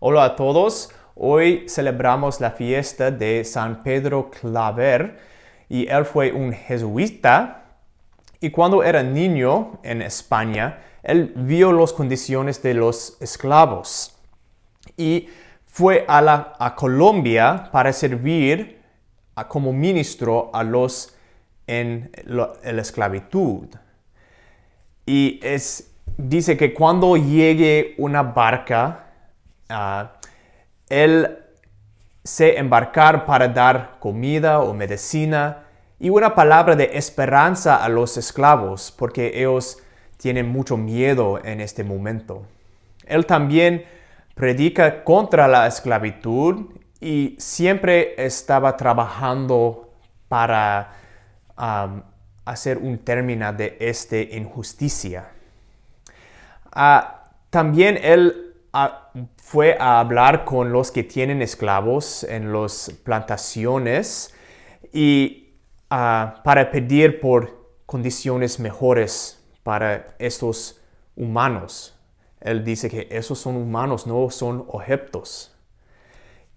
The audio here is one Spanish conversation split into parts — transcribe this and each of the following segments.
Hola a todos, hoy celebramos la fiesta de San Pedro Claver y él fue un jesuita y cuando era niño en España, él vio las condiciones de los esclavos y fue a, Colombia para servir como ministro a los en la, esclavitud. Y es, dice que cuando llegue una barca Ah, él se embarcar para dar comida o medicina y una palabra de esperanza a los esclavos, porque ellos tienen mucho miedo en este momento. Él también predica contra la esclavitud y siempre estaba trabajando para hacer un término de esta injusticia. Ah, también él fue a hablar con los que tienen esclavos en las plantaciones y ah, para pedir por condiciones mejores para estos humanos. Él dice que esos son humanos, no son objetos.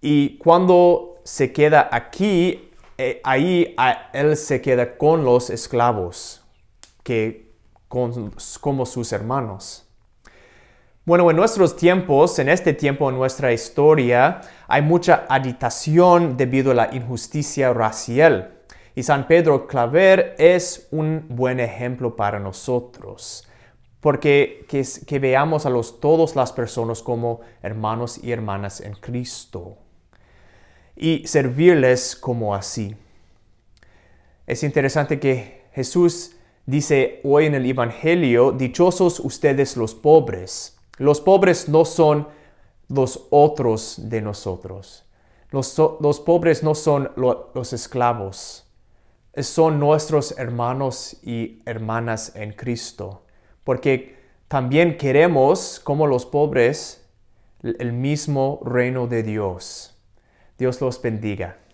Y cuando se queda aquí, eh, ahí él se queda con los esclavos, como sus hermanos. Bueno, en nuestros tiempos, en este tiempo, en nuestra historia, hay mucha agitación debido a la injusticia racial. Y San Pedro Claver es un buen ejemplo para nosotros, porque que, veamos a los, todas las personas como hermanos y hermanas en Cristo y servirles como así. Es interesante que Jesús dice hoy en el Evangelio, dichosos ustedes los pobres los pobres no son los otros de nosotros. Los, pobres no son los esclavos. Son nuestros hermanos y hermanas en Cristo. Porque también queremos, como los pobres, el mismo reino de Dios. Dios los bendiga.